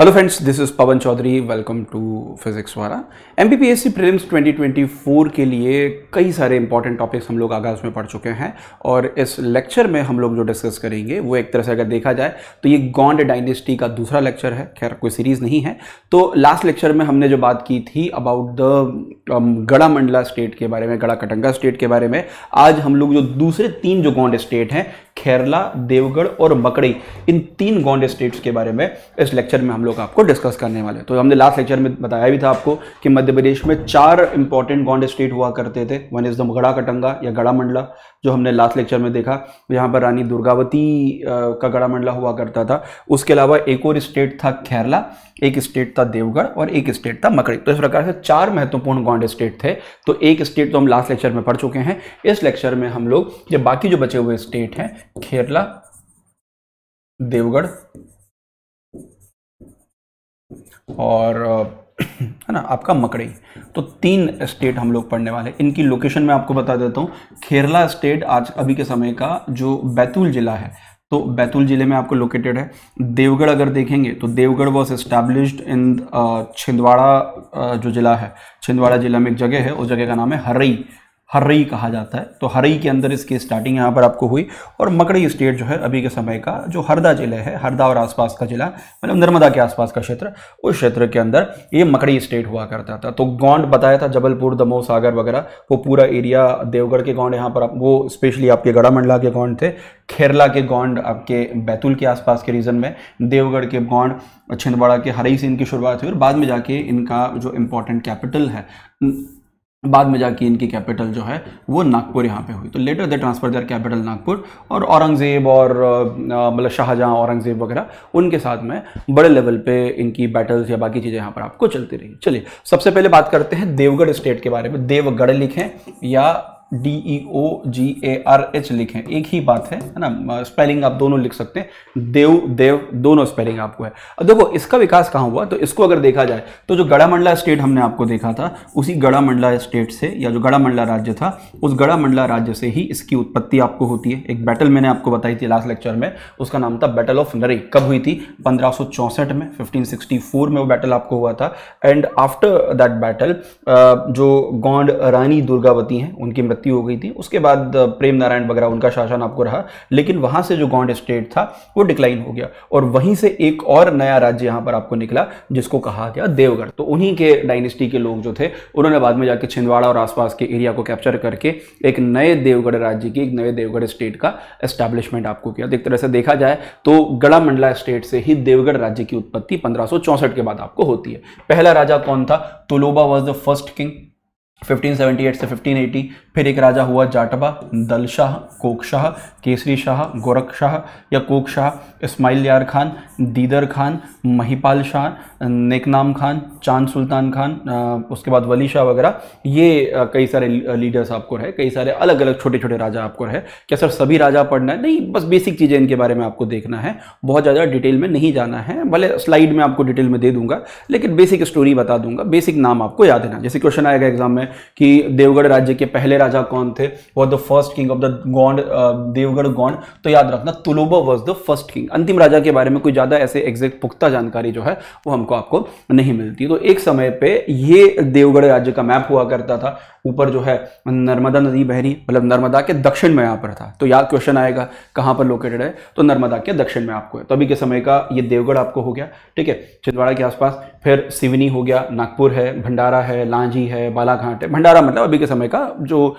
hello friends this is Pawan Chaudhary welcome to physics वाला M B P S C twenty four के लिए कई सारे इंपॉर्टेंट टॉपिक्स हम लोग आगाज़ में पढ़ चुके हैं और इस लेक्चर में हम लोग जो डिस्कस करेंगे वो एक तरह से अगर देखा जाए तो ये गॉन्ड डायनेस्टी का दूसरा लेक्चर है खैर कोई सीरीज़ नहीं है तो लास्ट लेक्चर में हमने जो बात की थी अबाउट द गड़ा मंडला स्टेट के बारे में गड़ा कटंगा स्टेट के बारे में आज हम लोग जो दूसरे तीन जो गॉन्ड स्टेट हैं खेरला देवगढ़ और मकड़ी इन तीन गोंडे स्टेट्स के बारे में इस लेक्चर में हम लोग आपको डिस्कस करने वाले तो हमने लास्ट लेक्चर में बताया भी था आपको कि मध्य प्रदेश में चार इंपॉर्टेंट गोंडे स्टेट हुआ करते थे one is the Garha Katanga या गड़ा मंडला जो हमने लास्ट लेक्चर में देखा यहाँ पर रानी दुर्गावती का गड़ा मंडला हुआ करता था उसके अलावा एक और स्टेट था केरला एक स्टेट था देवगढ़ और एक स्टेट था मकड़ी तो इस प्रकार से चार महत्वपूर्ण गौंड स्टेट थे तो एक स्टेट तो हम लास्ट लेक्चर में पढ़ चुके हैं इस लेक्चर में हम लोग ये बाकी जो बचे हुए स्टेट हैं खेरला देवगढ़ और है ना आपका मकड़ई तो तीन स्टेट हम लोग पढ़ने वाले इनकी लोकेशन मैं आपको बता देता हूँ खेरला स्टेट आज अभी के समय का जो बैतूल ज़िला है तो बैतूल ज़िले में आपको लोकेटेड है देवगढ़ अगर देखेंगे तो Devgarh was established in Chhindwara uh, जो ज़िला है छिंदवाड़ा ज़िला में एक जगह है उस जगह का नाम है हरई हर्रई कहा जाता है तो हर्रई के अंदर इसकी स्टार्टिंग यहाँ पर आपको हुई और मकड़ी स्टेट जो है अभी के समय का जो हरदा जिला है हरदा और आसपास का जिला मतलब नर्मदा के आसपास का क्षेत्र उस क्षेत्र के अंदर ये मकड़ी स्टेट हुआ करता था तो गौंड बताया था जबलपुर दमोह सागर वगैरह वो पूरा एरिया देवगढ़ के गौंड यहाँ पर आप, वो स्पेशली आपके गढ़ा मंडला के गौंड थे खेरला के गौंड आपके बैतूल के आसपास के रीजन में देवगढ़ के गौंड छिंदवाड़ा के हरई से इनकी शुरुआत हुई और बाद में जाके इनका जो इम्पोर्टेंट कैपिटल है बाद में जाके इनकी कैपिटल जो है वो नागपुर यहाँ पे हुई तो later they transfer their capital Nagpur और औरंगज़ेब और मतलब शाहजहाँ औरंगज़ेब वगैरह उनके साथ में बड़े लेवल पे इनकी बैटल्स या बाकी चीज़ें यहाँ पर आपको चलती रही चलिए सबसे पहले बात करते हैं देवगढ़ स्टेट के बारे में देवगढ़ लिखें या D E O G A R H लिखें एक ही बात है है ना स्पेलिंग आप दोनों लिख सकते हैं देव देव दोनों स्पेलिंग आपको है अब देखो इसका विकास कहाँ हुआ तो इसको अगर देखा जाए तो जो गढ़ामंडला स्टेट हमने आपको देखा था उसी गढ़ामंडला स्टेट से या जो गढ़ामंडला राज्य था उस गढ़ामंडला राज्य से ही इसकी उत्पत्ति आपको होती है एक बैटल मैंने आपको बताई थी लास्ट लेक्चर में उसका नाम था बैटल ऑफ नरे कब हुई थी पंद्रह में फिफ्टीन में वो बैटल आपको हुआ था एंड आफ्टर दैट बैटल जो गौंड रानी दुर्गावती हैं उनकी विभक्ति हो गई थी उसके बाद प्रेम नारायण वगैरह उनका शासन आपको रहा लेकिन वहां से जो गौंड स्टेट था वो डिक्लाइन हो गया और वहीं से एक और नया राज्य यहां पर आपको निकला जिसको कहा गया देवगढ़ तो उन्हीं के डायनेस्टी के लोग जो थे उन्होंने बाद में जाकर छिंदवाड़ा और आसपास के एरिया को कैप्चर करके एक नए देवगढ़ राज्य की एक नए देवगढ़ स्टेट का एस्टैब्लिशमेंट आपको किया तो एक तरह से देखा जाए तो गड़ा मंडला स्टेट से ही देवगढ़ राज्य की उत्पत्ति पंद्रह के बाद आपको होती है पहला राजा कौन था Tuloba was the first king 1578 से 1580 फिर एक राजा हुआ जाटबा दल शाह कोक शाह केसरी शाह गोरख शाह या कोक शाह इस्माइल यार खान दीदर खान महिपाल शाह नेकनाम खान चांद सुल्तान खान उसके बाद वली शाह वगैरह ये कई सारे लीडर्स आपको रहे कई सारे अलग अलग छोटे छोटे राजा आपको रहे क्या सर सभी राजा पढ़ना है नहीं बस बेसिक चीज़ें इनके बारे में आपको देखना है बहुत ज़्यादा डिटेल में नहीं जाना है भले स्लाइड में आपको डिटेल में दे दूंगा लेकिन बेसिक स्टोरी बता दूंगा बेसिक नाम आपको याद देना जैसे क्वेश्चन आएगा एग्जाम में कि देवगढ़ राज्य के पहले राजा कौन थे वो the first king of the Gond Devgarh Gond तो याद रखना Tuloba was the first king अंतिम राजा के बारे में कोई ज़्यादा ऐसे एग्जैक्ट पुख्ता जानकारी जो है वो हमको आपको नहीं मिलती तो एक समय पर ये देवगढ़ राज्य का मैप हुआ करता था ऊपर जो है नर्मदा नदी बहरी मतलब नर्मदा के दक्षिण में यहाँ पर था तो याद क्वेश्चन आएगा कहाँ पर लोकेटेड है तो नर्मदा के दक्षिण में आपको है तो अभी के समय का ये देवगढ़ आपको हो गया ठीक है छिंदवाड़ा के आसपास फिर सिवनी हो गया नागपुर है भंडारा है लांजी है बालाघाट प्लांट है भंडारा मतलब अभी के समय का जो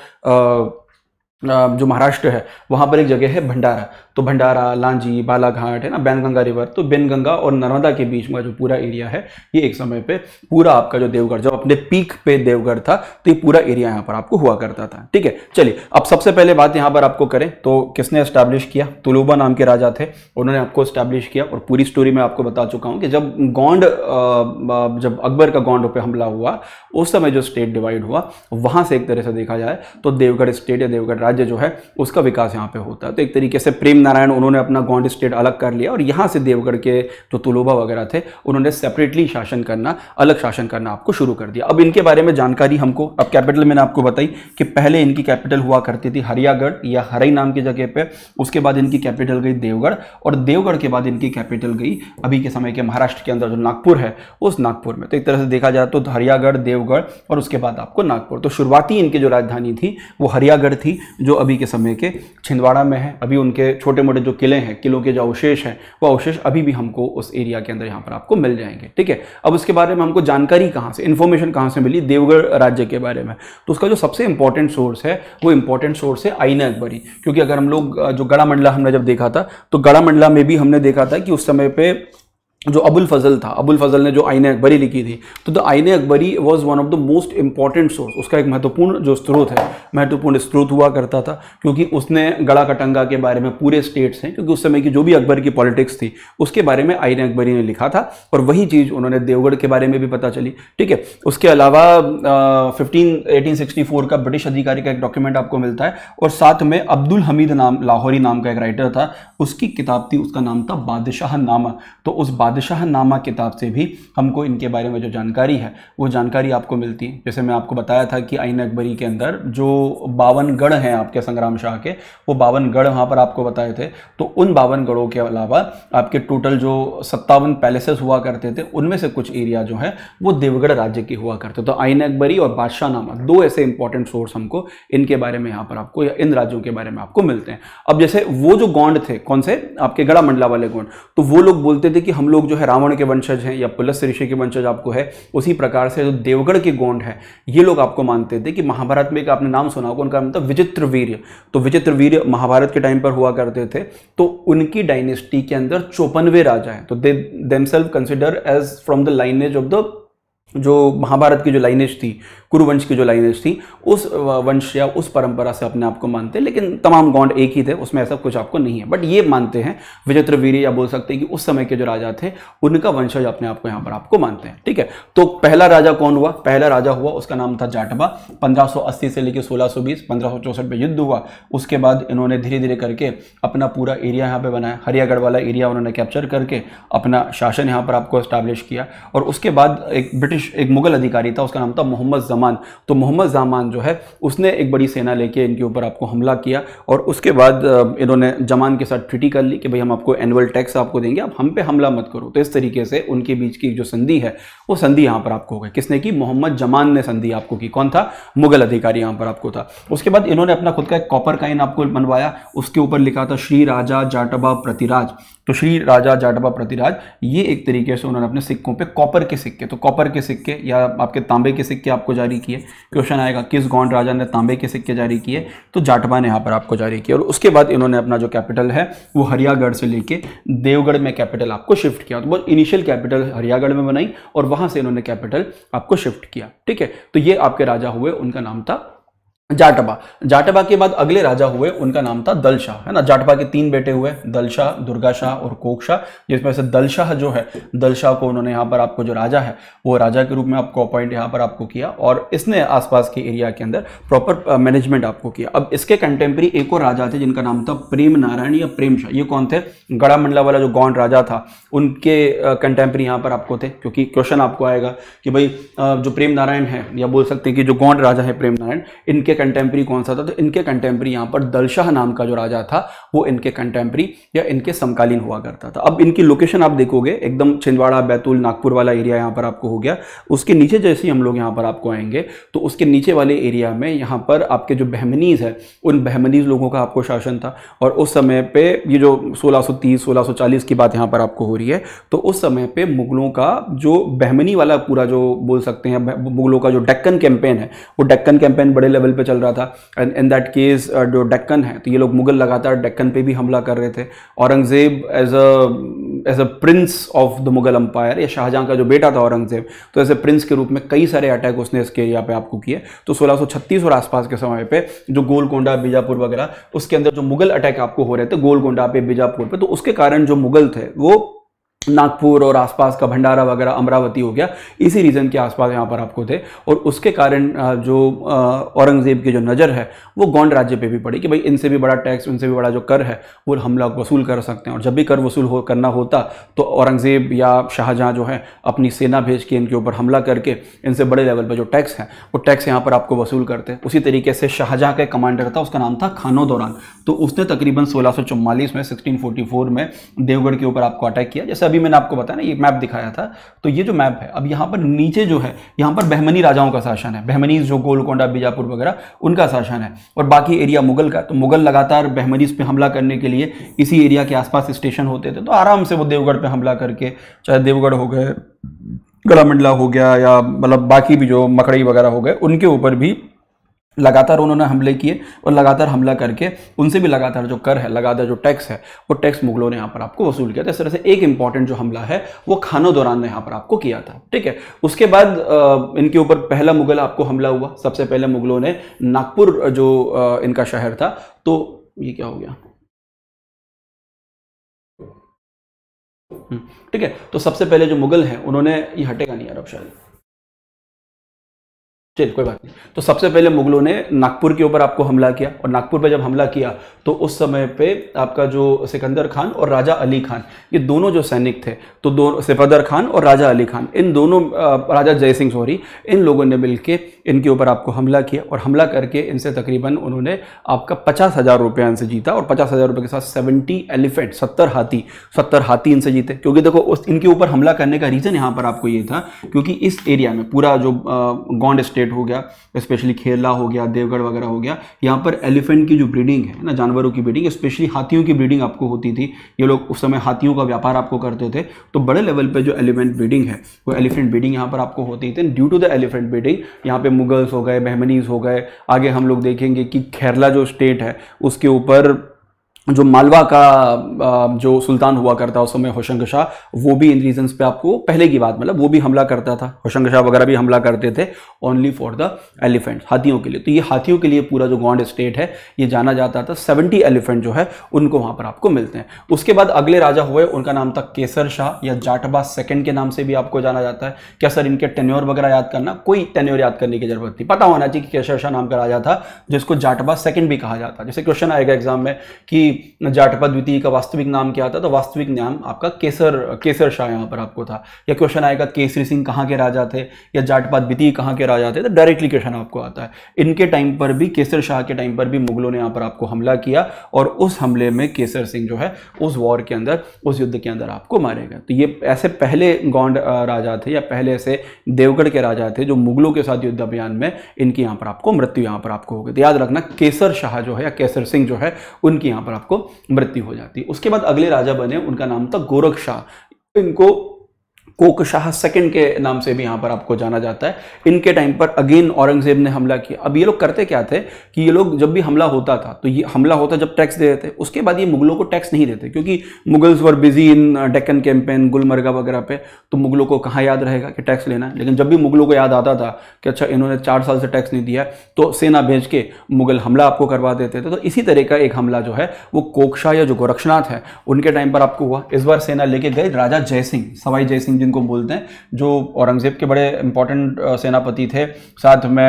जो महाराष्ट्र है वहाँ पर एक जगह है भंडारा तो भंडारा लांजी बालाघाट है ना बैनगंगा रिवर तो बैनगंगा और नर्मदा के बीच में जो पूरा एरिया है ये एक समय पे पूरा आपका जो देवगढ़ जब अपने पीक पे देवगढ़ था तो ये पूरा एरिया यहाँ पर आपको हुआ करता था ठीक है चलिए अब सबसे पहले बात यहाँ पर आपको करें तो किसने इस्टेब्लिश किया तुलुबा नाम के राजा थे उन्होंने आपको इस्टेब्लिश किया और पूरी स्टोरी मैं आपको बता चुका हूँ कि जब गोंड जब अकबर का गोंड पर हमला हुआ उस समय जो स्टेट डिवाइड हुआ वहाँ से एक तरह से देखा जाए तो देवगढ़ स्टेट या देवगढ़ राज्य जो है उसका विकास यहाँ पे होता है तो एक तरीके से प्रेम नारायण उन्होंने अपना गोंड स्टेट अलग कर लिया और यहाँ से देवगढ़ के जो तुलोभा वगैरह थे उन्होंने सेपरेटली शासन करना अलग शासन करना आपको शुरू कर दिया अब इनके बारे में जानकारी हमको अब कैपिटल मैंने आपको बताई कि पहले इनकी कैपिटल हुआ करती थी हरियागढ़ या हरई नाम की जगह पर उसके बाद इनकी कैपिटल गई देवगढ़ और देवगढ़ के बाद इनकी कैपिटल गई अभी के समय के महाराष्ट्र के अंदर जो नागपुर है उस नागपुर में तो एक तरह से देखा जाए तो हरियागढ़ देवगढ़ और उसके बाद आपको नागपुर तो शुरुआती इनकी जो राजधानी थी वो हरियागढ़ थी जो अभी के समय के छिंदवाड़ा में है अभी उनके छोटे मोटे जो किले हैं किलों के जो अवशेष हैं वो अवशेष अभी भी हमको उस एरिया के अंदर यहाँ पर आपको मिल जाएंगे ठीक है अब उसके बारे में हमको जानकारी कहाँ से इन्फॉर्मेशन कहाँ से मिली देवगढ़ राज्य के बारे में तो उसका जो सबसे इंपॉर्टेंट सोर्स है वो इंपॉर्टेंट सोर्स है आईना अकबरी क्योंकि अगर हम लोग जो गड़ा मंडला हमने जब देखा था तो गड़ा मंडला में भी हमने देखा था कि उस समय पर जो अबुल फजल था अबुल फजल ने जो आइन अकबरी लिखी थी तो the Ain Akbari was one of the most important source उसका एक महत्वपूर्ण जो स्रोत है महत्वपूर्ण स्रोत हुआ करता था क्योंकि उसने गड़ा कटंगा के बारे में पूरे स्टेट्स हैं क्योंकि उस समय की जो भी अकबर की पॉलिटिक्स थी उसके बारे में आइन अकबरी ने लिखा था और वही चीज़ उन्होंने देवगढ़ के बारे में भी पता चली ठीक है उसके अलावा फिफ्टीन एटीन का ब्रिटिश अधिकारी का एक डॉक्यूमेंट आपको मिलता है और साथ में अब्दुल हमीद नाम लाहौरी नाम का एक राइटर था उसकी किताब थी उसका नाम था बादशाह नामा तो उस बादशाह नामा किताब से भी हमको इनके बारे में जो जानकारी है वो जानकारी आपको मिलती है जैसे मैं आपको बताया था कि आइन अकबरी के अंदर जो बावन गढ़ हैं आपके संग्राम शाह के वो बावन गढ़ वहाँ पर आपको बताए थे तो उन बावन गढ़ों के अलावा आपके टोटल जो सत्तावन पैलेसेस हुआ करते थे उनमें से कुछ एरिया जो है वो देवगढ़ राज्य के हुआ करते तो आइन अकबरी और बादशाह नामा दो ऐसे इंपॉर्टेंट सोर्स हमको इनके बारे में यहाँ पर आपको या इन राज्यों के बारे में आपको मिलते हैं अब जैसे वो जो गौंड थे कौन से आपके गड़ा मंडला वाले गौंड तो वो लोग बोलते थे कि हम लोग लोग जो है रावण के वंशज हैं या पुलस ऋषि के वंशज आपको है उसी प्रकार से जो देवगढ़ के गोंड है ये लोग आपको मानते थे कि महाभारत में एक आपने नाम सुना होगा उनका नाम था विचित्र वीर्य तो विचित्र वीर्य महाभारत के टाइम पर हुआ करते थे तो उनकी डायनेस्टी के अंदर चौपनवे राजा हैं तो they themselves consider as from the lineage of the जो महाभारत की जो लाइनेज थी कुरुवंश की जो लाइनेज थी उस वंश या उस परंपरा से अपने आप को मानते हैं लेकिन तमाम गौंड एक ही थे उसमें ऐसा कुछ आपको नहीं है बट ये मानते हैं विचित्रवीर या बोल सकते हैं कि उस समय के जो राजा थे उनका वंशज अपने आप को यहाँ पर आपको मानते हैं ठीक है तो पहला राजा कौन हुआ पहला राजा हुआ उसका नाम था जाटबा पंद्रह से लेकर सोलह सौ बीस युद्ध हुआ उसके बाद इन्होंने धीरे धीरे करके अपना पूरा एरिया यहाँ पर बनाया हरियागढ़ वाला एरिया उन्होंने कैप्चर करके अपना शासन यहाँ पर आपको स्टैब्लिश किया और उसके बाद एक ब्रिटिश एक मुगल अधिकारी था उसका नाम था मोहम्मद जामान तो मोहम्मद जामान जो है उसने एक बड़ी सेना लेके इनके ऊपर आपको हमला किया और उसके बाद इन्होंने जमान के साथ ट्रिटी कर ली कि भाई हम आपको एनुअल टैक्स आपको देंगे आप हम पे हमला मत करो तो इस तरीके से उनके बीच की जो संधि है वो संधि यहाँ पर आपको हो गई किसने की मोहम्मद जमान ने संधि आपको की कौन था मुगल अधिकारी यहाँ पर आपको था उसके बाद इन्होंने अपना खुद का एक कॉपर काइन आपको बनवाया उसके ऊपर लिखा था श्री राजा जाटबा प्रतिराज तो श्री राजा जाटबा प्रतिराज ये एक तरीके से उन्होंने अपने सिक्कों पे कॉपर के सिक्के तो कॉपर के सिक्के या आपके तांबे के सिक्के आपको जारी किए क्वेश्चन आएगा किस गौंड राजा ने तांबे के सिक्के जारी किए तो जाटबा ने यहाँ पर आपको जारी किया और उसके बाद इन्होंने अपना जो कैपिटल है वो हरियागढ़ से लेके देवगढ़ में कैपिटल आपको शिफ्ट किया तो बहुत इनिशियल कैपिटल हरियागढ़ में बनाई और वहाँ से इन्होंने कैपिटल आपको शिफ्ट किया ठीक है तो ये आपके राजा हुए उनका नाम था जाटबा जाटबा के बाद अगले राजा हुए उनका नाम था दलशाह है ना जाटबा के तीन बेटे हुए दलशाह दुर्गाशाह और कोकशाह जिसमें से दलशाह जो है दलशाह को उन्होंने यहाँ पर आपको जो राजा है वो राजा के रूप में आपको अपॉइंट यहाँ पर आपको किया और इसने आसपास के एरिया के अंदर प्रॉपर मैनेजमेंट आपको किया अब इसके कंटेम्प्री एक और राजा थे जिनका नाम था प्रेम नारायण या प्रेम शाह ये कौन थे गड़ा मंडला वाला जो गौंड राजा था उनके कंटेम्प्री यहाँ पर आपको थे क्योंकि क्वेश्चन आपको आएगा कि भाई जो प्रेम नारायण है या बोल सकते हैं कि जो गौंड राजा है प्रेम नारायण इनके कंटेम्प्री कौन सा था तो इनके कंटेम्प्री यहाँ पर दलशाह नाम का जो राजा था वो इनके कंटेम्प्री या इनके समकालीन हुआ करता था अब इनकी लोकेशन आप देखोगे एकदम छिंदवाड़ा बैतूल नागपुर वाला एरिया यहाँ पर आपको हो गया उसके नीचे जैसे ही हम लोग यहाँ पर आपको आएंगे तो उसके नीचे वाले एरिया में यहाँ पर आपके जो बहमनीज़ है उन बहमनीज़ लोगों का आपको शासन था और उस समय पर ये जो सोलह सौ की बात यहाँ पर आपको हो रही है तो उस समय पर मुगलों का जो बहमनी वाला पूरा जो बोल सकते हैं मुगलों का जो डेक्कन कैंपेन है वो डेक्कन कैंपेन बड़े लेवल पर चल रहा था एंड इन दैट केस जो डेक्कन है तो ये लोग मुगल लगातार डेक्कन पे भी हमला कर रहे थे Aurangzeb as a as a prince of the Mughal empire या शाहजहां का जो बेटा था औरंगज़ेब तो एज ए प्रिंस के रूप में कई सारे अटैक उसने इसके एरिया पे आपको किए तो 1636 और आसपास के समय पे जो गोलकोंडा बीजापुर वगैरह उसके अंदर जो मुगल अटैक आपको हो रहे थे गोलकोंडा पे बीजापुर पे तो उसके कारण जो मुगल थे वो नागपुर और आसपास का भंडारा वगैरह अमरावती हो गया इसी रीज़न के आसपास यहाँ पर आपको थे और उसके कारण जो औरंगज़ेब की जो नज़र है वो गौंड राज्य पे भी पड़ी कि भाई इनसे भी बड़ा टैक्स इनसे भी बड़ा जो कर है वो हम लोग वसूल कर सकते हैं और जब भी कर वसूल हो करना होता तो औरंगज़ेब या शाहजहाँ जो है अपनी सेना भेज के इनके ऊपर हमला करके इनसे बड़े लेवल पर जो टैक्स हैं वो टैक्स यहाँ पर आपको वसूल करते हैं उसी तरीके से शाहजहाँ का कमांडर था उसका नाम था खानो दौरान तो उसने तकरीबन सोलह में सिक्सटीन में देवगढ़ के ऊपर आपको अटैक किया जैसे अभी अभी मैंने आपको बताया ना ये मैप दिखाया था तो ये जो मैप है अब यहाँ पर नीचे जो है यहाँ पर बहमनी राजाओं का शासन है बहमनीज जो गोलकोंडा बीजापुर वगैरह उनका शासन है और बाकी एरिया मुगल का तो मुगल लगातार बहमनीज पे हमला करने के लिए इसी एरिया के आसपास स्टेशन होते थे तो आराम से वो देवगढ़ पर हमला करके चाहे देवगढ़ हो गए गलामंडला हो गया या मतलब बाकी भी जो मकड़ी वगैरह हो गए उनके ऊपर भी लगातार उन्होंने हमले किए और लगातार हमला करके उनसे भी लगातार जो कर है लगातार जो टैक्स है वो टैक्स मुगलों ने यहाँ पर आपको वसूल किया था इस तरह से एक इंपॉर्टेंट जो हमला है वो खानों दौरान ने यहाँ पर आपको किया था ठीक है उसके बाद इनके ऊपर पहला मुगल आपको हमला हुआ सबसे पहले मुगलों ने नागपुर जो इनका शहर था तो ये क्या हो गया हम्म, ठीक है तो सबसे पहले जो मुगल हैं उन्होंने ये हटेगा नहीं अरब शायद चलिए कोई बात नहीं तो सबसे पहले मुगलों ने नागपुर के ऊपर आपको हमला किया और नागपुर पर जब हमला किया तो उस समय पे आपका जो सिकंदर खान और राजा अली खान ये दोनों जो सैनिक थे तो दो सिफादर खान और राजा अली खान इन दोनों राजा जय सिंह सॉरी इन लोगों ने मिल इनके ऊपर आपको हमला किया और हमला करके इनसे तकरीबन उन्होंने आपका पचास हज़ार रुपया इनसे जीता और पचास हज़ार के साथ सेवेंटी एलिफेंट सत्तर हाथी सत्तर हाथी इनसे जीते क्योंकि देखो उस इनके ऊपर हमला करने का रीज़न यहाँ पर आपको ये था क्योंकि इस एरिया में पूरा जो गोंड स्टेट स्टेट हो गया स्पेशली खेरला हो गया देवगढ़ वगैरह हो गया यहाँ पर एलिफेंट की जो ब्रीडिंग है ना जानवरों की ब्रीडिंग स्पेशली हाथियों की ब्रीडिंग आपको होती थी ये लोग उस समय हाथियों का व्यापार आपको करते थे तो बड़े लेवल पर जो एलिफेंट ब्रीडिंग है वो एलिफेंट ब्रीडिंग यहाँ पर आपको होती थी due to the elephant breeding यहाँ पर मुगल्स हो गए बहमनीज हो गए आगे हम लोग देखेंगे कि खेरला जो स्टेट है उसके ऊपर जो मालवा का जो सुल्तान हुआ करता उस समय होशंग शाह वो भी इन रीजन्स पे आपको पहले की बात मतलब वो भी हमला करता था होशंग शाह वगैरह भी हमला करते थे ओनली फॉर द एलिफेंट हाथियों के लिए तो ये हाथियों के लिए पूरा जो गौंड स्टेट है ये जाना जाता था सेवेंटी एलिफेंट जो है उनको वहाँ पर आपको मिलते हैं उसके बाद अगले राजा हुए उनका नाम था केसर शाह या जाटबा सेकेंड के नाम से भी आपको जाना जाता है क्या सर इनके टेन्योर वगैरह याद करना कोई टेन्योर याद करने की जरूरत नहीं पता होना चाहिए कि केसर शाह नाम का राजा था जिसको जाटबा सेकेंड भी कहा जाता है जैसे क्वेश्चन आएगा एग्जाम में कि जाटपा द्वितीय का वास्तविक नाम क्या था तो वास्तविक नाम आपका केसर केसर शाह यहाँ पर आपको था या क्वेश्चन आएगा केसरी सिंह कहाँ के राजा थे या जाटपा द्वितीय कहाँ के राजा थे तो डायरेक्टली क्वेश्चन आपको आता है इनके टाइम पर भी केसर शाह के टाइम पर भी मुगलों ने यहाँ पर आपको हमला किया और उस हमले में केसर सिंह जो है उस वॉर के अंदर उस युद्ध के अंदर आपको मारे गए तो ये ऐसे पहले गौंड राजा थे या पहले ऐसे देवगढ़ के राजा थे जो मुगलों के साथ युद्ध अभियान में इनकी यहाँ पर आपको मृत्यु यहाँ पर आपको हो गई तो याद रखना केसर शाह जो है या केसर सिंह जो है उनकी यहाँ पर आपको मृत्यु हो जाती है उसके बाद अगले राजा बने उनका नाम था गोरख शाह इनको कोकशाह सेकंड के नाम से भी यहाँ पर आपको जाना जाता है इनके टाइम पर अगेन औरंगजेब ने हमला किया अब ये लोग करते क्या थे कि ये लोग जब भी हमला होता था तो ये हमला होता जब टैक्स दे थे उसके बाद ये मुगलों को टैक्स नहीं देते क्योंकि Mughals were busy in Deccan campaign गुलमर्गा वगैरह पे तो मुगलों को कहाँ याद रहेगा कि टैक्स लेना है लेकिन जब भी मुगलों को याद आता था कि अच्छा इन्होंने चार साल से टैक्स नहीं दिया तो सेना भेज के मुगल हमला आपको करवा देते थे तो इसी तरह का एक हमला जो है वो कोकशाह या जो गोरक्षनाथ है उनके टाइम पर आपको हुआ इस बार सेना लेके गए राजा जयसिंह सवाई जयसिंह जिनको बोलते हैं जो औरंगज़ेब के बड़े इंपॉर्टेंट सेनापति थे साथ में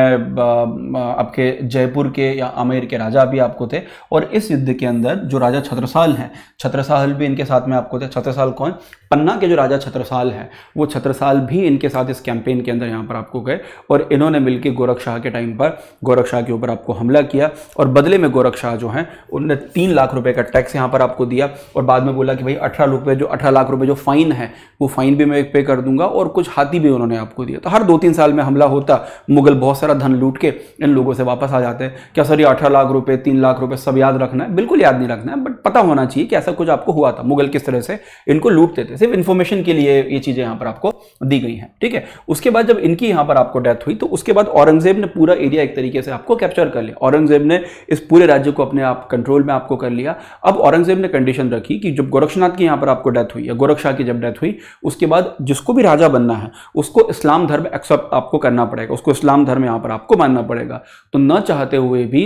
आपके जयपुर के या आमेर के राजा भी आपको थे और इस युद्ध के अंदर जो राजा छत्रसाल हैं छत्रसाल भी इनके साथ में आपको थे छत्रसाल कौन पन्ना के जो राजा छत्रसाल हैं वो छत्रसाल भी इनके साथ इस कैंपेन के अंदर यहाँ पर आपको गए और इन्होंने मिलकर के शाह के टाइम पर गोरखशाह के ऊपर आपको हमला किया और बदले में गोरखशाह जो हैं उनने तीन लाख रुपये का टैक्स यहाँ पर आपको दिया और बाद में बोला कि भाई अठारह रुपये जो अठारह लाख रुपये जो फाइन है वो फाइन भी मैं पे कर दूंगा और कुछ हाथी भी उन्होंने आपको दिया तो हर दो तीन साल में हमला होता मुगल बहुत सारा धन लूट के इन लोगों से वापस आ जाते हैं क्या सर ये अठारह लाख रुपये तीन लाख रुपये सब याद रखना है बिल्कुल याद नहीं रखना है बट पता होना चाहिए कि ऐसा कुछ आपको हुआ था मुगल किस तरह से इनको लूटते थे सिर्फ इन्फॉर्मेशन के लिए ये चीज़ें यहाँ पर आपको दी गई हैं ठीक है उसके बाद जब इनकी यहाँ पर आपको डेथ हुई तो उसके बाद औरंगजेब ने पूरा एरिया एक तरीके से आपको कैप्चर कर लिया औरंगजेब ने इस पूरे राज्य को अपने आप कंट्रोल में आपको कर लिया अब औरंगजेब ने कंडीशन रखी कि जब गोरक्षनाथ की यहाँ पर आपको डेथ हुई या गोरक्षाह की जब डेथ हुई उसके बाद जिसको भी राजा बनना है उसको इस्लाम धर्म एक्सेप्ट आपको करना पड़ेगा उसको इस्लाम धर्म यहाँ पर आपको मानना पड़ेगा तो न चाहते हुए भी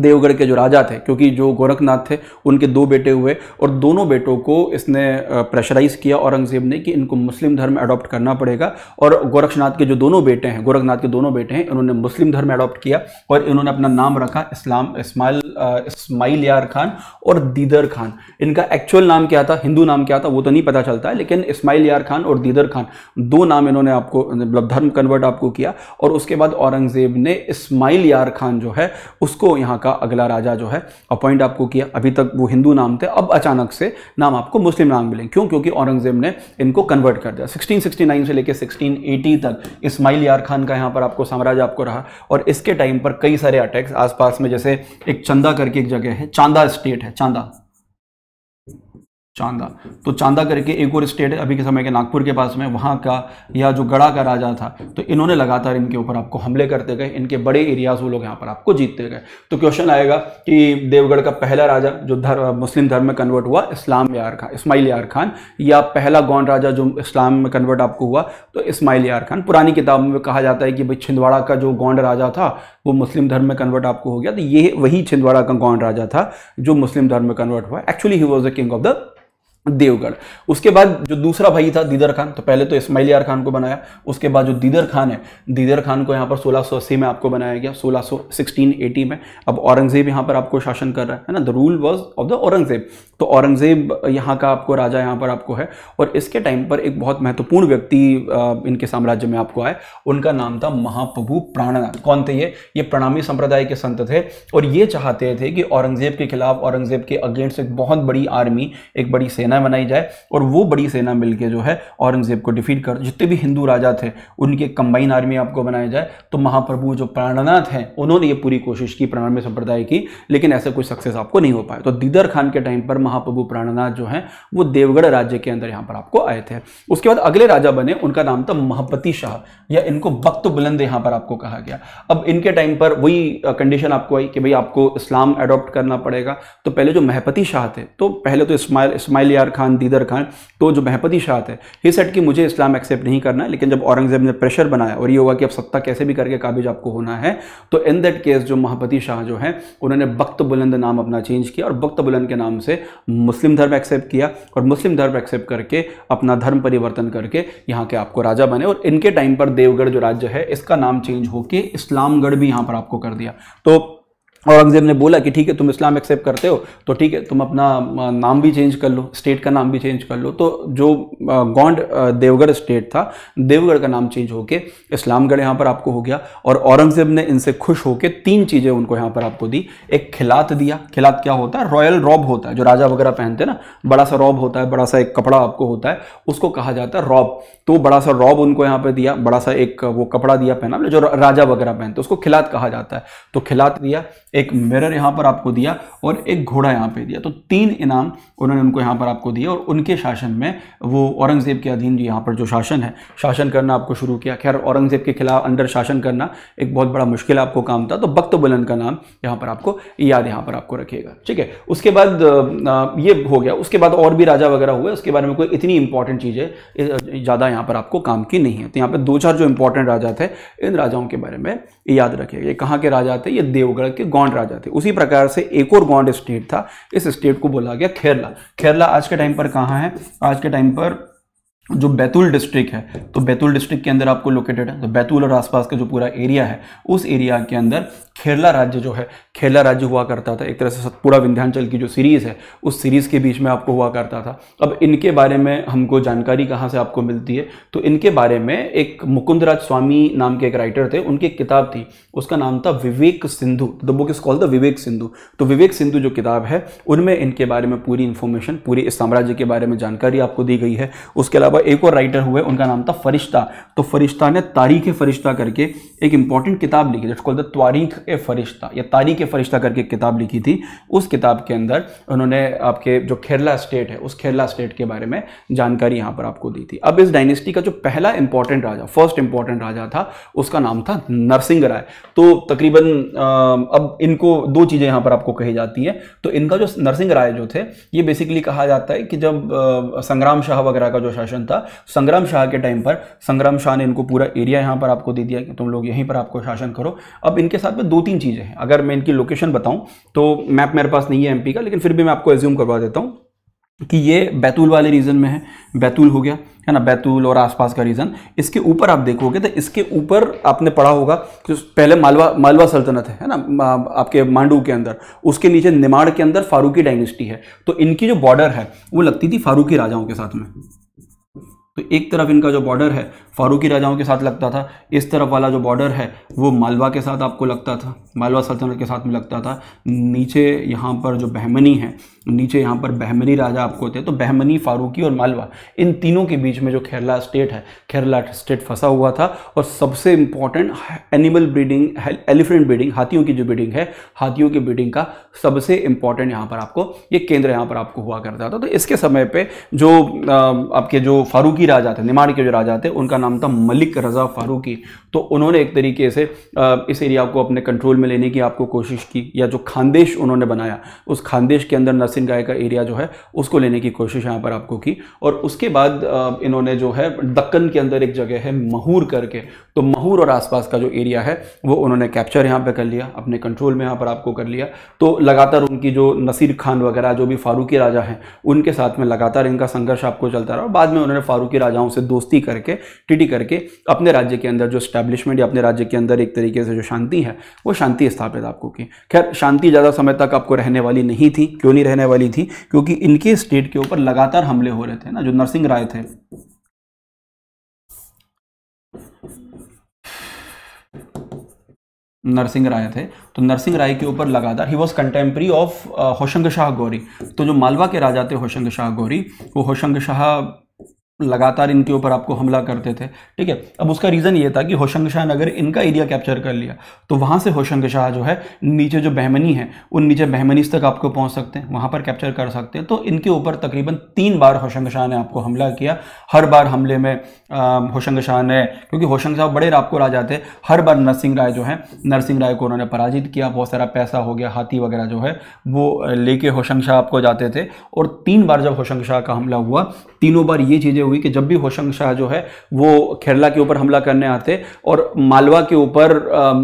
देवगढ़ के जो राजा थे क्योंकि जो गोरखनाथ थे उनके दो बेटे हुए और दोनों बेटों को इसने प्रेशराइज किया औरंगजेब ने कि इनको मुस्लिम धर्म अडॉप्ट करना पड़ेगा और गोरखनाथ के जो दोनों बेटे हैं गोरखनाथ के दोनों बेटे हैं इन्होंने मुस्लिम धर्म अडॉप्ट किया और इन्होंने अपना नाम रखा इस्लाम इस्माइल इस्माइल यार खान और दीदर खान इनका एक्चुअल नाम क्या था हिंदू नाम क्या था वो तो नहीं पता चलता है लेकिन इस्माइल यार खान और दीदर खान दो नाम इन्होंने आपको मतलब धर्म कन्वर्ट आपको किया और उसके बाद औरंगजेब ने इस्माइल यार खान जो है उसको यहाँ का अगला राजा जो है अपॉइंट आपको किया अभी तक वो हिंदू नाम थे अब अचानक से नाम आपको मुस्लिम नाम मिले क्यों क्योंकि औरंगजेब ने इनको कन्वर्ट कर दिया 1669 से लेकर 1680 तक इस्माइल यार खान का यहाँ पर आपको साम्राज्य आपको रहा और इसके टाइम पर कई सारे अटैक्स आसपास में जैसे एक चंदा करके एक जगह है चांदा स्टेट है चांदा चांदा तो चांदा करके एक और स्टेट अभी के समय के नागपुर के पास में वहाँ का या जो गढ़ा का राजा था तो इन्होंने लगातार इनके ऊपर आपको हमले करते गए इनके बड़े एरियाज वो लोग यहाँ पर आपको जीतते गए तो क्वेश्चन आएगा कि देवगढ़ का पहला राजा जो धर, मुस्लिम धर्म में कन्वर्ट हुआ इस्लाम यार खान इस्माइल यार खान या पहला गौंड राजा जो इस्लाम में कन्वर्ट आपको हुआ तो इस्माइल यार खान पुरानी किताब में कहा जाता है कि भाई छिंदवाड़ा का जो गौंड राजा था वो मुस्लिम धर्म में कन्वर्ट आपको हो गया तो ये वही छिंदवाड़ा का गौंड राजा था जो मुस्लिम धर्म में कन्वर्ट हुआ actually he was the king of the Devgarh उसके बाद जो दूसरा भाई था दीदर खान तो पहले तो इस्माइल यार खान को बनाया उसके बाद जो दीदर खान है दीदर खान को यहाँ पर 1680 में आपको बनाया गया 1616 80 में अब औरंगजेब यहाँ पर आपको शासन कर रहा है ना the rule was of the Aurangzeb तो औरंगजेब यहाँ का आपको राजा यहाँ पर आपको है और इसके टाइम पर एक बहुत महत्वपूर्ण व्यक्ति इनके साम्राज्य में आपको आए उनका नाम था महाप्रभु प्राणनाथ कौन थे ये ये प्रणामी संप्रदाय के संत थे और ये चाहते थे कि औरंगजेब के खिलाफ औरंगजेब के अगेंस्ट एक बहुत बड़ी आर्मी एक बड़ी सेना सेना बनाई जाए और वो बड़ी सेना मिलकर जो है औरंगज़ेब को डिफीट कर जितने भी हिंदू राजा थे उनकी कंबाइन आर्मी आपको बनाया जाए तो महाप्रभु जो प्राणनाथ हैं उन्होंने ये पूरी कोशिश की प्राणमय संप्रदाय की लेकिन ऐसा कोई सक्सेस आपको नहीं हो पाया तो दीदर खान के टाइम पर महाप्रभु प्राणनाथ जो है वो देवगढ़ राज्य के अंदर यहाँ पर आपको आए थे उसके बाद अगले राजा बने उनका नाम था महापति शाह या इनको वक्त बुलंद यहाँ पर आपको कहा गया अब इनके टाइम पर वही कंडीशन आपको आई कि भाई आपको इस्लाम एडॉप्ट करना पड़ेगा तो पहले जो महपति शाह थे तो पहले तो इस्माइल इस्माइल यार खान दीदर खान तो जो महपति शाह थे ये सेट कि मुझे इस्लाम एक्सेप्ट नहीं करना है लेकिन जब औरंगजेब ने प्रेशर बनाया और ये होगा कि अब सत्ता कैसे भी करके काबिज आपको होना है तो इन दैट केस जो महापति शाह जो है उन्होंने बख्त बुलंद नाम अपना चेंज किया और बख्त बुलंद के नाम से मुस्लिम धर्म एक्सेप्ट किया और मुस्लिम धर्म एक्सेप्ट करके अपना धर्म परिवर्तन करके यहाँ के आपको राजा बने और इनके टाइम पर देवगढ़ जो राज्य है इसका नाम चेंज होकर इस्लामगढ़ भी यहाँ पर आपको कर दिया तो औरंगजेब ने बोला कि ठीक है तुम इस्लाम एक्सेप्ट करते हो तो ठीक है तुम अपना नाम भी चेंज कर लो स्टेट का नाम भी चेंज कर लो तो जो गोंड देवगढ़ स्टेट था देवगढ़ का नाम चेंज होके इस्लामगढ़ यहाँ पर आपको हो गया और औरंगजेब ने इनसे खुश होके तीन चीज़ें उनको यहाँ पर आपको दी एक खिलात दिया खिलात क्या होता है रॉयल रॉब होता है जो राजा वगैरह पहनते हैं ना बड़ा सा रॉब होता है बड़ा सा एक कपड़ा आपको होता है उसको कहा जाता है रॉब तो बड़ा सा रॉब उनको यहाँ पे दिया बड़ा सा एक वो कपड़ा दिया पहना मतलब जो राजा वगैरह पहनते उसको खिलात कहा जाता है तो खिलात दिया एक मिरर यहाँ पर आपको दिया और एक घोड़ा यहाँ पे दिया तो तीन इनाम उन्होंने उनको यहाँ पर आपको दिया और उनके शासन में वो औरंगज़ेब के अधीन जो यहाँ पर जो शासन है शासन करना आपको शुरू किया खैर औरंगज़ेब के खिलाफ अंडर शासन करना एक बहुत बड़ा मुश्किल आपको काम था तो बख्त बुलंद का नाम यहाँ पर आपको याद यहाँ पर आपको रखिएगा ठीक है उसके बाद ये हो गया उसके बाद और भी राजा वगैरह हुए उसके बारे में कोई इतनी इंपॉर्टेंट चीज़ें ज़्यादा यहाँ पर आपको काम की नहीं है तो यहाँ पर दो चार जो इंपॉर्टेंट राजा थे इन राजाओं के बारे में याद रखेगा ये कहाँ के राजा थे ये देवगढ़ के गौंड राजा थे उसी प्रकार से एक और गौंड स्टेट था इस स्टेट को बोला गया खेरला खेरला आज के टाइम पर कहाँ है आज के टाइम पर जो बैतूल डिस्ट्रिक्ट है तो बैतूल डिस्ट्रिक्ट के अंदर आपको लोकेटेड है तो बैतूल और आसपास का जो पूरा एरिया है उस एरिया के अंदर खेरला राज्य जो है खेरला राज्य हुआ करता था एक तरह से पूरा विंध्यांचल की जो सीरीज़ है उस सीरीज़ के बीच में आपको हुआ करता था अब इनके बारे में हमको जानकारी कहाँ से आपको मिलती है तो इनके बारे में एक मुकुंदराज स्वामी नाम के एक राइटर थे उनकी एक किताब थी उसका नाम था Vivek Sindhu the book is called the Vivek Sindhu तो विवेक सिंधु जो किताब है उनमें इनके बारे में पूरी इन्फॉर्मेशन पूरी इस साम्राज्य के बारे में जानकारी आपको दी गई है उसके अलावा अलावा एक और राइटर हुए उनका नाम था फरिश्ता तो फरिश्ता ने तारीख फरिश्ता करके एक इंपॉर्टेंट किताब लिखी जिसको द तारीख ए फरिश्ता या तारीख फरिश्ता करके किताब लिखी थी उस किताब के अंदर उन्होंने आपके जो खेरला स्टेट है उस खेरला स्टेट के बारे में जानकारी यहाँ पर आपको दी थी अब इस डायनेस्टी का जो पहला इंपॉर्टेंट राजा फर्स्ट इंपॉर्टेंट राजा था उसका नाम था नरसिंह राय तो तकरीबन अब इनको दो चीज़ें यहाँ पर आपको कही जाती हैं तो इनका जो नरसिंह राय जो थे ये बेसिकली कहा जाता है कि जब संग्राम शाह वगैरह का जो शासन मिशन था संग्राम शाह के टाइम पर संग्राम शाह ने इनको पूरा एरिया यहाँ पर आपको दे दिया कि तुम लोग यहीं पर आपको शासन करो अब इनके साथ में दो तीन चीज़ें हैं अगर मैं इनकी लोकेशन बताऊँ तो मैप मेरे पास नहीं है एम का लेकिन फिर भी मैं आपको एज्यूम करवा देता हूँ कि ये बैतूल वाले रीजन में है बैतूल हो गया है ना बैतूल और आसपास का रीजन इसके ऊपर आप देखोगे तो इसके ऊपर आपने पढ़ा होगा कि पहले मालवा मालवा सल्तनत है है ना आपके मांडू के अंदर उसके नीचे निमाड़ के अंदर फारूकी डायनेस्टी है तो इनकी जो बॉर्डर है वो लगती थी फारूकी राजाओं के साथ में तो एक तरफ इनका जो बॉर्डर है फारूकी राजाओं के साथ लगता था इस तरफ वाला जो बॉर्डर है वो मालवा के साथ आपको लगता था मालवा सल्तनत के साथ में लगता था नीचे यहाँ पर जो बहमनी है नीचे यहाँ पर बहमनी राजा आपको होते तो बहमनी फारूकी और मालवा इन तीनों के बीच में जो खेरला स्टेट है खेरला स्टेट फंसा हुआ था और सबसे important animal breeding elephant breeding हाथियों की जो ब्रीडिंग है हाथियों की ब्रीडिंग का सबसे इम्पॉर्टेंट यहाँ पर आपको ये केंद्र यहाँ पर आपको हुआ करता था तो इसके समय पर जो आपके जो फारूकी फारूकी राजा थे निमाड़ के जो राजा थे उनका नाम था मलिक रज़ा फारूकी तो उन्होंने एक तरीके से इस एरिया को अपने कंट्रोल में लेने की आपको कोशिश की या जो खानदेश उन्होंने बनाया उस खानदेश के अंदर नरसिंह गाय का एरिया जो है उसको लेने की कोशिश यहाँ पर आपको की और उसके बाद इन्होंने जो है दक्कन के अंदर एक जगह है महूर करके तो महूर और आसपास का जो एरिया है वो उन्होंने कैप्चर यहाँ पर कर लिया अपने कंट्रोल में यहाँ पर आपको कर लिया तो लगातार उनकी जो नसीर खान वगैरह जो भी फारूकी राजा हैं उनके साथ में लगातार इनका संघर्ष आपको चलता रहा और बाद में उन्होंने फारूक के राजाओं से दोस्ती करके टिटी करके अपने राज्य के अंदर जो स्टैब्लिशमेंट या अपने राज्य के अंदर एक तरीके से जो शांति है वो शांति स्थापित आपको की खैर शांति ज़्यादा समय तक आपको रहने वाली नहीं थी क्यों नहीं रहने वाली थी क्योंकि इनके स्टेट के ऊपर लगातार हमले हो रहे थे ना जो नरसिंह राय थे नरसिंह राय थे तो नरसिंह राय के ऊपर लगातार he was contemporary of Hoshang Shah Ghori तो जो मालवा के राजा थे होशंग शाह गौरी वो होशंग शाह लगातार इनके ऊपर आपको हमला करते थे ठीक है अब उसका रीज़न ये था कि होशंग शाह नगर इनका एरिया कैप्चर कर लिया तो वहाँ से होशंग शाह जो है नीचे जो बहमनी है उन नीचे बहमनीस तक आपको पहुँच सकते हैं वहाँ पर कैप्चर कर सकते हैं तो इनके ऊपर तकरीबन तीन बार होशंग शाह ने आपको हमला किया हर बार हमले में होशंग शाह ने क्योंकि होशंग शाह बड़े आपको राजा थे हर बार नरसिंह राय जो है नरसिंह राय को उन्होंने पराजित किया बहुत सारा पैसा हो गया हाथी वगैरह जो है वो लेके होशंग शाह आपको जाते थे और तीन बार जब होशंग शाह का हमला हुआ तीनों बार ये चीज़ें हुई कि जब भी होशंग शाह जो है वो केरला के ऊपर हमला करने आते और मालवा के ऊपर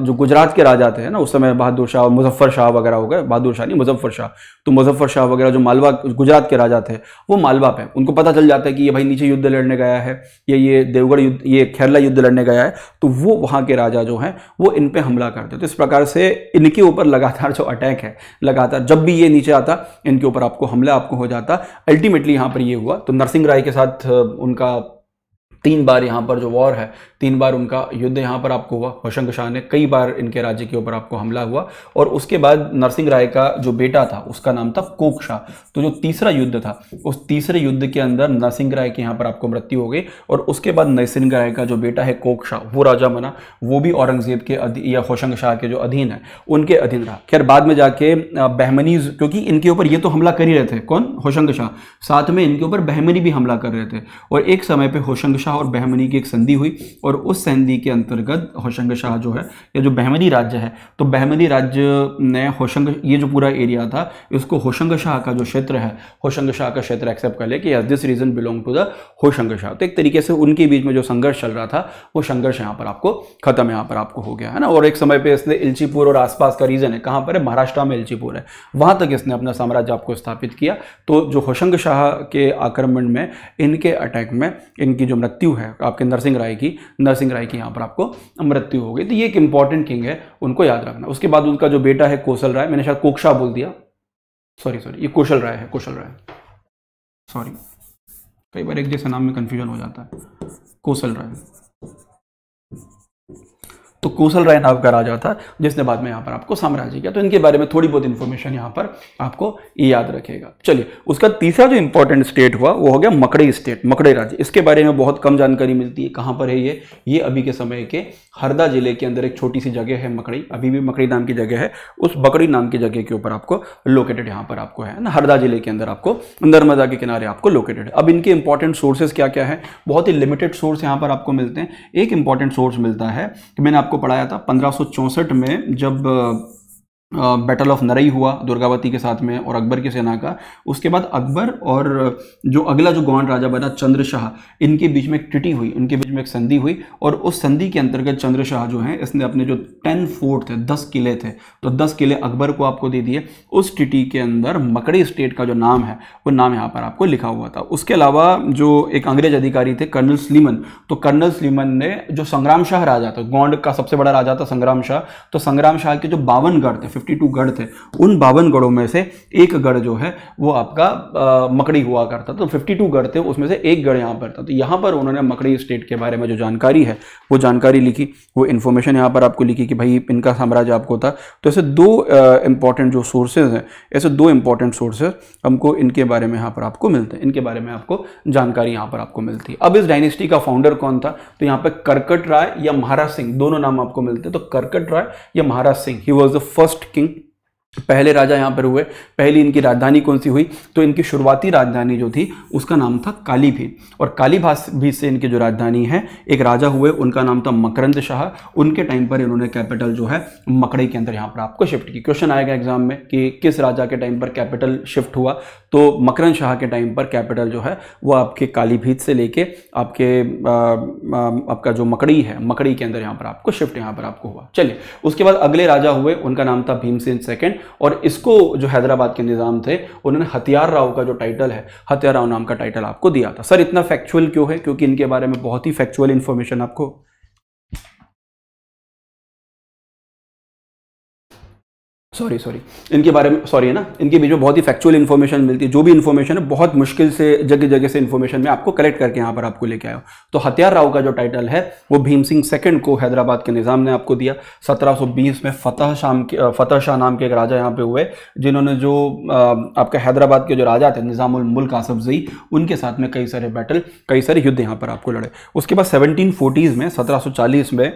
जो गुजरात के राजा थे ना उस समय बहादुर शाह मुजफ्फर शाह वगैरह हो गए बहादुर शाह नहीं मुजफ्फर शाह तो मुजफ्फर शाह वगैरह जो मालवा गुजरात के राजा थे वो मालवा पे उनको पता चल जाता है कि ये भाई नीचे युद्ध लड़ने गया है ये ये देवगढ़ युद्ध ये खेरला युद्ध लड़ने गया है तो वो वहाँ के राजा जो हैं वो इन पर हमला करते तो इस प्रकार से इनके ऊपर लगातार जो अटैक है लगातार जब भी ये नीचे आता इनके ऊपर आपको हमला आपको हो जाता अल्टीमेटली यहाँ पर ये हुआ तो नरसिंह राय के साथ उनका तीन बार यहाँ पर जो वॉर है तीन बार उनका युद्ध यहाँ पर आपको हुआ होशंग शाह ने कई बार इनके राज्य के ऊपर आपको हमला हुआ और उसके बाद नरसिंह राय का जो बेटा था उसका नाम था कोक शाह तो जो तीसरा युद्ध था उस तीसरे युद्ध के अंदर नरसिंह राय के यहाँ पर आपको मृत्यु हो गई और उसके बाद नरसिंह राय का जो बेटा है कोक शाह वो राजा बना वो भी औरंगजेब के या होशंग शाह के जो अधीन है उनके अधीन रहा खैर बाद में जाके बहमनीज क्योंकि इनके ऊपर ये तो हमला कर ही रहे थे कौन होशंग शाह साथ में इनके ऊपर बहमनी भी हमला कर रहे थे और एक समय पर होशंग शाह शाह और बहमनी की एक संधि हुई और उस संधि के अंतर्गत होशंग शाह जो है या जो बहमनी राज्य है तो बहमनी राज्य ने होशंग ये जो पूरा एरिया था इसको होशंग शाह का जो क्षेत्र है होशंग शाह का क्षेत्र एक्सेप्ट कर ले कि this region belong to the Hoshang Shah तो एक तरीके से उनके बीच में जो संघर्ष चल रहा था वो संघर्ष यहाँ पर आपको खत्म यहाँ पर आपको हो गया है ना और एक समय पर इसने इलचीपुर और आसपास का रीजन है कहाँ पर है महाराष्ट्र में इलचीपुर है वहाँ तक इसने अपना साम्राज्य आपको स्थापित किया तो जो होशंग शाह के आक्रमण में इनके अटैक में इनकी जो मृत्यु मृत्यु है आपके नरसिंह राय की नरसिंह राय की यहाँ पर आपको मृत्यु हो गई तो ये एक इंपॉर्टेंट किंग है उनको याद रखना उसके बाद उनका जो बेटा है कौशल राय मैंने शायद कोक्षा बोल दिया सॉरी सॉरी ये कौशल राय है कौशल राय सॉरी कई बार एक जैसे नाम में कन्फ्यूजन हो जाता है कौशल राय तो कौशल राय नाव का राजा था जिसने बाद में यहाँ पर आपको साम्राज्य किया तो इनके बारे में थोड़ी बहुत इन्फॉर्मेशन यहाँ पर आपको याद रखेगा चलिए उसका तीसरा जो इंपॉर्टेंट स्टेट हुआ वो हो गया मकड़े स्टेट मकड़े राज्य इसके बारे में बहुत कम जानकारी मिलती है कहाँ पर है ये ये अभी के समय के हरदा जिले के अंदर एक छोटी सी जगह है मकड़ी अभी भी मकड़ी नाम की जगह है उस बकड़ी नाम की जगह के ऊपर आपको लोकेटेड यहाँ पर आपको है ना हरदा जिले के अंदर आपको नर्मदा के किनारे आपको लोकेटेड है अब इनके इंपॉर्टेंट सोर्सेज क्या क्या है बहुत ही लिमिटेड सोर्स यहाँ पर आपको मिलते हैं एक इंपॉर्टेंट सोर्स मिलता है कि मैंने आपको पढ़ाया था पंद्रह में जब बैटल ऑफ नरई हुआ दुर्गावती के साथ में और अकबर की सेना का उसके बाद अकबर और जो अगला जो गौंड राजा बना चंद्रशाह इनके बीच में एक ट्रिटी हुई उनके बीच में एक संधि हुई और उस संधि के अंतर्गत चंद्रशाह जो हैं इसने अपने जो टेन फोर्ट थे दस किले थे तो दस किले अकबर को आपको दे दिए उस ट्रिटी के अंदर मकड़ी स्टेट का जो नाम है वो नाम यहाँ पर आपको लिखा हुआ था उसके अलावा जो एक अंग्रेज अधिकारी थे कर्नल स्लीमन तो कर्नल स्लीमन ने जो संग्राम शाह राजा था गौंड का सबसे बड़ा राजा था संग्राम शाह तो संग्राम शाह के जो बावनगढ़ थे 52 गढ़ थे उन बावन गढ़ों में से एक गढ़ जो है वो आपका आ, मकड़ी हुआ करता तो 52 गढ़ थे उसमें से एक गढ़ यहाँ पर था तो यहाँ पर उन्होंने मकड़ी स्टेट के बारे में जो जानकारी है वो जानकारी लिखी वो इन्फॉर्मेशन यहाँ पर आपको लिखी कि भाई इनका साम्राज्य आपको था तो ऐसे दो इंपॉर्टेंट जो सोर्सेज हैं ऐसे दो इंपॉर्टेंट सोर्सेज हमको इनके बारे में यहाँ पर आपको मिलते हैं इनके बारे में आपको जानकारी यहाँ पर आपको मिलती है अब इस डायनेस्टी का फाउंडर कौन था तो यहाँ पर करकट राय या महाराज सिंह दोनों नाम आपको मिलते हैं तो करकट राय या Maharaj Singh he was the first king पहले राजा यहाँ पर हुए पहली इनकी राजधानी कौन सी हुई तो इनकी शुरुआती राजधानी जो थी उसका नाम था काली भी और काली भी से इनकी जो राजधानी है एक राजा हुए उनका नाम था मकरंद शाह उनके टाइम पर इन्होंने कैपिटल जो है मकड़ी के अंदर यहाँ पर आपको शिफ्ट की क्वेश्चन आएगा एग्जाम में कि किस राजा के टाइम पर कैपिटल शिफ्ट हुआ तो मकरंद शाह के टाइम पर कैपिटल जो है वो आपके कालीभीत से लेके आपके आपका जो मकड़ी है मकड़ी के अंदर यहाँ पर आपको शिफ्ट यहाँ पर आपको हुआ चलिए उसके बाद अगले राजा हुए उनका नाम था भीमसेन सेकेंड और इसको जो हैदराबाद के निज़ाम थे उन्होंने हथियार राव का जो टाइटल है हथियार राव नाम का टाइटल आपको दिया था सर इतना फैक्चुअल क्यों है क्योंकि इनके बारे में बहुत ही फैक्चुअल इन्फॉर्मेशन आपको सॉरी सॉरी इनके बारे में सॉरी है ना इनके बीच में बहुत ही फैक्चुअल इन्फॉर्मेशन मिलती है जो भी इन्फॉर्मेशन है बहुत मुश्किल से जगह जगह से इन्फॉर्मेशन में आपको कलेक्ट करके यहाँ पर आपको लेके आया तो हथियार राव का जो टाइटल है वो भीम सिंह सेकंड को हैदराबाद के निज़ाम ने आपको दिया 1720 में फतह शाम के फतह शाह नाम के एक राजा यहाँ पे हुए जिन्होंने जो आपका हैदराबाद के जो राजा थे निज़ामुल मुल्क आसफ जई उनके साथ में कई सारे बैटल कई सारे युद्ध यहाँ पर आपको लड़े उसके बाद सेवनटीन में सत्रह में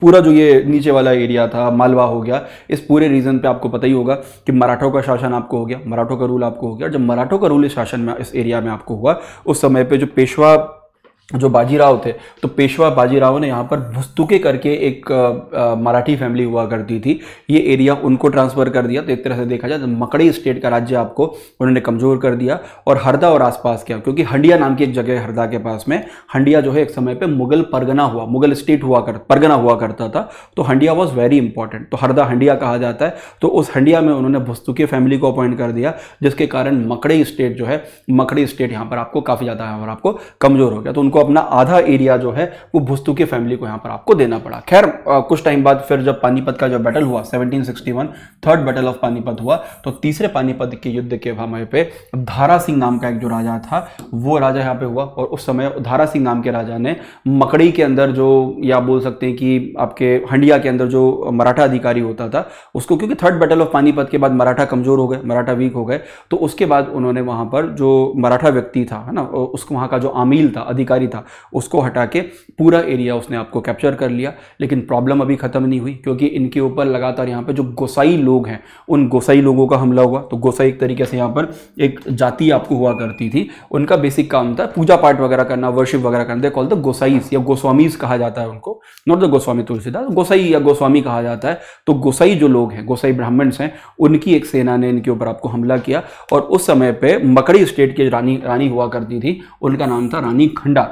पूरा जो ये नीचे वाला एरिया था मालवा हो गया इस पूरे रीजन पे आपको पता ही होगा कि मराठों का शासन आपको हो गया मराठों का रूल आपको हो गया जब मराठों का रूल इस शासन में इस एरिया में आपको हुआ उस समय पे जो पेशवा जो बाजीराव थे तो पेशवा बाजीराव ने यहाँ पर भुस्तुके करके एक मराठी फैमिली हुआ करती थी ये एरिया उनको ट्रांसफ़र कर दिया तो एक तरह से देखा जाए तो मकड़ी स्टेट का राज्य आपको उन्होंने कमज़ोर कर दिया और हरदा और आसपास क्या क्योंकि हंडिया नाम की एक जगह है हरदा के पास में हंडिया जो है एक समय पर मुगल परगना हुआ मुगल स्टेट हुआ कर परगना हुआ करता था तो हंडिया वॉज वेरी इंपॉर्टेंट तो हरदा हंडिया कहा जाता है तो उस हंडिया में उन्होंने भुस्तुके फैमिली को अपॉइंट कर दिया जिसके कारण मकड़ी स्टेट जो है मकड़ी स्टेट यहाँ पर आपको काफ़ी ज़्यादा यहाँ पर आपको कमज़ोर हो गया तो उनको उनको अपना आधा एरिया जो है वो भुस्तु की फैमिली को यहाँ पर आपको देना पड़ा खैर कुछ टाइम बाद फिर जब पानीपत का जो बैटल हुआ 1761 थर्ड बैटल ऑफ पानीपत हुआ तो तीसरे पानीपत के युद्ध के समय पे धारा सिंह नाम का एक जो राजा था वो राजा यहाँ पे हुआ और उस समय धारा सिंह नाम के राजा ने मकड़ी के अंदर जो या बोल सकते हैं कि आपके हंडिया के अंदर जो मराठा अधिकारी होता था उसको क्योंकि थर्ड बैटल ऑफ पानीपत के बाद मराठा कमजोर हो गए मराठा वीक हो गए तो उसके बाद उन्होंने वहां पर जो मराठा व्यक्ति था है ना उसको वहां का जो आमील था अधिकारी ही था उसको हटा के पूरा एरिया उसने आपको कैप्चर कर लिया लेकिन प्रॉब्लम अभी ख़त्म नहीं हुई क्योंकि इनके ऊपर लगातार यहाँ पर जो गोसाई लोग हैं उन गोसाई लोगों का हमला हुआ तो गोसाई एक तरीके से यहाँ पर एक जाति आपको हुआ करती थी उनका बेसिक काम था पूजा पाठ वगैरह करना वर्शिप वगैरह करना दे कॉल द गोसाईस या गोस्वामीज कहा जाता है उनको नॉट द गोस्वामी तुलसीदास गोसाई या गोस्वामी कहा जाता है तो गोसाई जो लोग हैं गोसाई ब्राह्मण्स हैं उनकी एक सेना ने इनके ऊपर आपको हमला किया और उस समय पे मकड़ी स्टेट की रानी रानी हुआ करती थी उनका नाम था रानी खंडा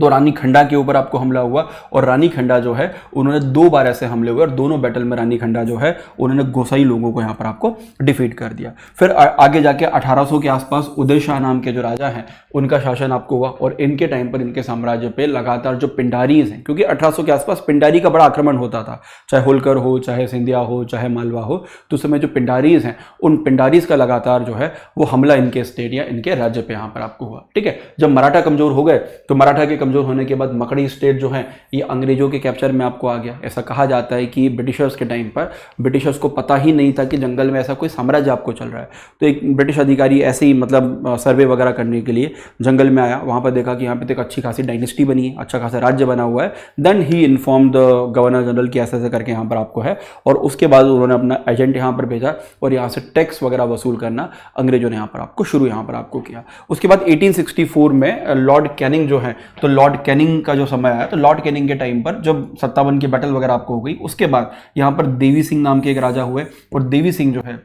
तो रानी खंडा के ऊपर आपको हमला हुआ और रानी खंडा जो है उन्होंने दो बार ऐसे हमले हुए और दोनों बैटल में रानी खंडा जो है उन्होंने गोसाई लोगों को यहाँ पर आपको डिफीट कर दिया फिर आगे जाके 1800 के आसपास उदय शाह नाम के जो राजा हैं उनका शासन आपको हुआ और इनके टाइम पर इनके साम्राज्य पे लगातार जो पिंडारीज हैं क्योंकि अठारह के आसपास पिंडारी का बड़ा आक्रमण होता था चाहे होलकर हो चाहे सिंधिया हो चाहे मालवा हो तो उस समय जो पिंडारीज हैं उन पिंडारीज का लगातार जो है वो हमला इनके स्टेट या इनके राज्य पर यहाँ पर आपको हुआ ठीक है जब मराठा कमजोर हो गए तो मराठा के कमज़ोर होने के बाद मकड़ी स्टेट जो है ये अंग्रेज़ों के कैप्चर में आपको आ गया ऐसा कहा जाता है कि ब्रिटिशर्स के टाइम पर ब्रिटिशर्स को पता ही नहीं था कि जंगल में ऐसा कोई साम्राज्य आपको चल रहा है तो एक ब्रिटिश अधिकारी ऐसे ही मतलब सर्वे वगैरह करने के लिए जंगल में आया वहाँ पर देखा कि यहाँ पर तो एक अच्छी खासी डायनेस्टी बनी है अच्छा खासा राज्य बना हुआ है then he inform the governor general कि ऐसे ऐसे करके यहाँ पर आपको है और उसके बाद उन्होंने अपना एजेंट यहाँ पर भेजा और यहाँ से टैक्स वगैरह वसूल करना अंग्रेजों ने यहाँ पर आपको शुरू यहाँ पर आपको किया उसके बाद एटीन में लॉर्ड कैनिंग जो है तो लॉर्ड कैनिंग का जो समय आया तो लॉर्ड कैनिंग के टाइम पर जब सत्तावन की बैटल वगैरह आपको हो गई उसके बाद यहाँ पर देवी सिंह नाम के एक राजा हुए और देवी सिंह जो है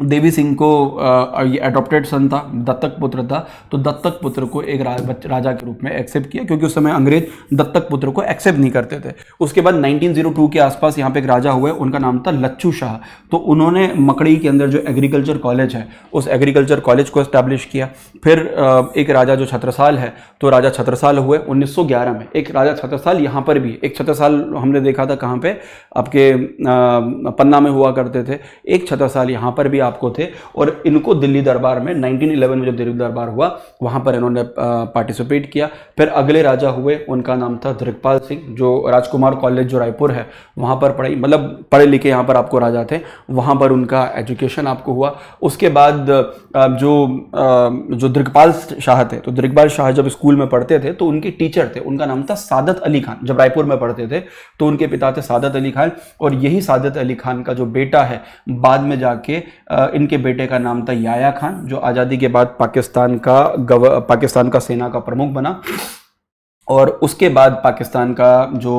देवी सिंह को अडोप्टेड सन था दत्तक पुत्र था तो दत्तक पुत्र को एक राजा के रूप में एक्सेप्ट किया क्योंकि उस समय अंग्रेज दत्तक पुत्र को एक्सेप्ट नहीं करते थे उसके बाद 1902 के आसपास यहाँ पे एक राजा हुए उनका नाम था लच्छू शाह तो उन्होंने मकड़ी के अंदर जो एग्रीकल्चर कॉलेज है उस एग्रीकल्चर कॉलेज को इस्टेब्लिश किया फिर एक राजा जो छत्रसाल है तो राजा छत्रसाल हुए उन्नीस में एक राजा छत्रसाल यहाँ पर भी एक छत्रसाल हमने देखा था कहाँ पर आपके पन्ना में हुआ करते थे एक छत्रसाल यहाँ पर भी आपको थे और इनको दिल्ली दरबार में 1911 में जो दिल्ली दरबार हुआ वहाँ पर इन्होंने पार्टिसिपेट किया फिर अगले राजा हुए उनका नाम था धृकपाल सिंह जो राजकुमार कॉलेज जो रायपुर है वहाँ पर पढ़ाई मतलब पढ़े लिखे यहाँ पर आपको राजा थे वहाँ पर उनका एजुकेशन आपको हुआ उसके बाद जो जो धृकपाल शाह थे तो धृकपाल शाह जब स्कूल में पढ़ते थे तो उनके टीचर थे उनका नाम था सादत अली खान जब रायपुर में पढ़ते थे तो उनके पिता थे सादत अली खान और यही सादत अली खान का जो बेटा है बाद में जाके इनके बेटे का नाम था याया खान जो आज़ादी के बाद पाकिस्तान का गव पाकिस्तान का सेना का प्रमुख बना और उसके बाद पाकिस्तान का जो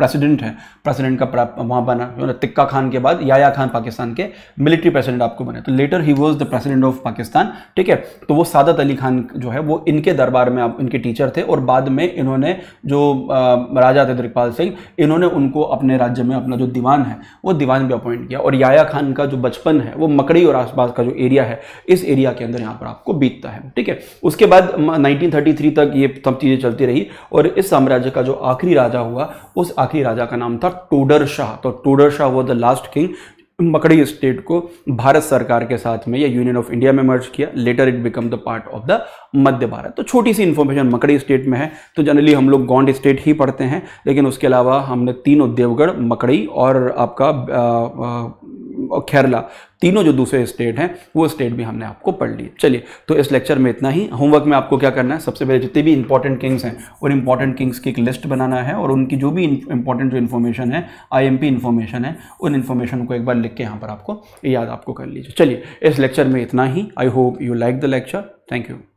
प्रेसिडेंट है प्रेसिडेंट का वहाँ बना तिक्का खान के बाद याया खान पाकिस्तान के मिलिट्री प्रेसिडेंट आपको बने तो later he was the president of Pakistan ठीक है तो वो सादत अली खान जो है वो इनके दरबार में आप इनके टीचर थे और बाद में इन्होंने जो राजा थे दिलपाल सिंह इन्होंने उनको अपने राज्य में अपना जो दीवान है वो दीवान भी अपॉइंट किया और याया खान का जो बचपन है वो मकड़ी और आसपास का जो एरिया है इस एरिया के अंदर यहाँ पर आपको बीतता है ठीक है उसके बाद नाइनटीन तक ये सब चीज़ें चलती रही थी और इस साम्राज्य का जो आखिरी राजा हुआ उस आखिरी राजा का नाम था टोडर शाह तो Todar Shah was the last king Makrai state को भारत सरकार के साथ में या यूनियन ऑफ इंडिया में मर्ज किया later it become the part of the Madhya Bharat तो छोटी सी इन्फॉर्मेशन मकड़ी स्टेट में है तो जनरली हम लोग गोंड स्टेट ही पढ़ते हैं लेकिन उसके अलावा हमने तीनों देवगढ़ मकड़ी और आपका खैरला तीनों जो दूसरे स्टेट हैं वो स्टेट भी हमने आपको पढ़ लिए चलिए तो इस लेक्चर में इतना ही होमवर्क में आपको क्या करना है सबसे पहले जितने भी इंपॉर्टेंट किंग्स हैं उन इंपॉर्टेंट किंग्स की एक लिस्ट बनाना है और उनकी जो भी इंपॉर्टेंट जो इन्फॉर्मेशन है आईएमपी इन्फॉर्मेशन है उन इन्फॉर्मेशन को एक बार लिख के यहाँ पर आपको याद आपको कर लीजिए चलिए इस लेक्चर में इतना ही I hope you like the lecture thank you